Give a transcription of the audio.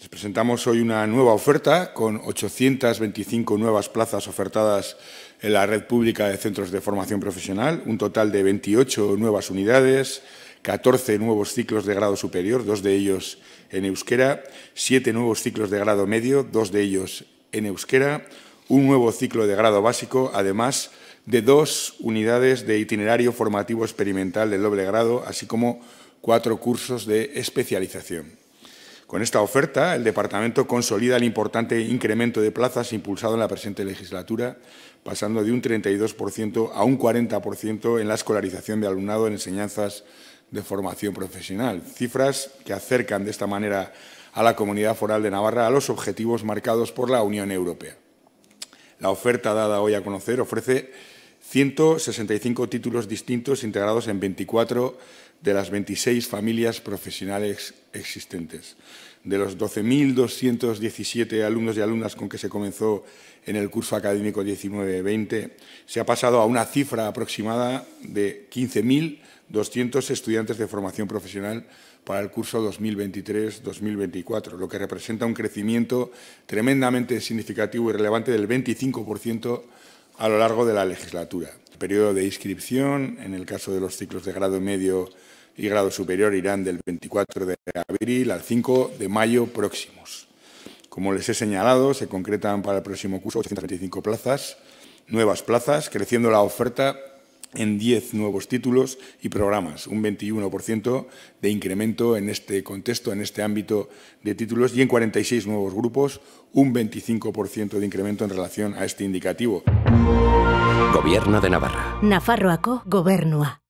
Les presentamos hoy una nueva oferta con 825 nuevas plazas ofertadas en la red pública de centros de formación profesional, un total de 28 nuevas unidades, 14 nuevos ciclos de grado superior, dos de ellos en euskera, 7 nuevos ciclos de grado medio, dos de ellos en euskera, un nuevo ciclo de grado básico, además de dos unidades de itinerario formativo experimental del doble grado, así como cuatro cursos de especialización. Con esta oferta, el Departamento consolida el importante incremento de plazas impulsado en la presente legislatura, pasando de un 32% a un 40% en la escolarización de alumnado en enseñanzas de formación profesional, cifras que acercan de esta manera a la comunidad foral de Navarra a los objetivos marcados por la Unión Europea. La oferta dada hoy a conocer ofrece 165 títulos distintos integrados en 24 de las 26 familias profesionales existentes. De los 12.217 alumnos y alumnas con que se comenzó en el curso académico 19-20, se ha pasado a una cifra aproximada de 15.200 estudiantes de formación profesional para el curso 2023-2024, lo que representa un crecimiento tremendamente significativo y relevante del 25% a lo largo de la legislatura. El periodo de inscripción, en el caso de los ciclos de grado medio y grado superior, irán del 24 de abril al 5 de mayo próximos. Como les he señalado, se concretan para el próximo curso 825 plazas, nuevas plazas, creciendo la oferta en 10 nuevos títulos y programas, un 21% de incremento en este contexto, en este ámbito de títulos, y en 46 nuevos grupos, un 25% de incremento en relación a este indicativo. Gobierno de Navarra. Nafarroaco, Gobernua.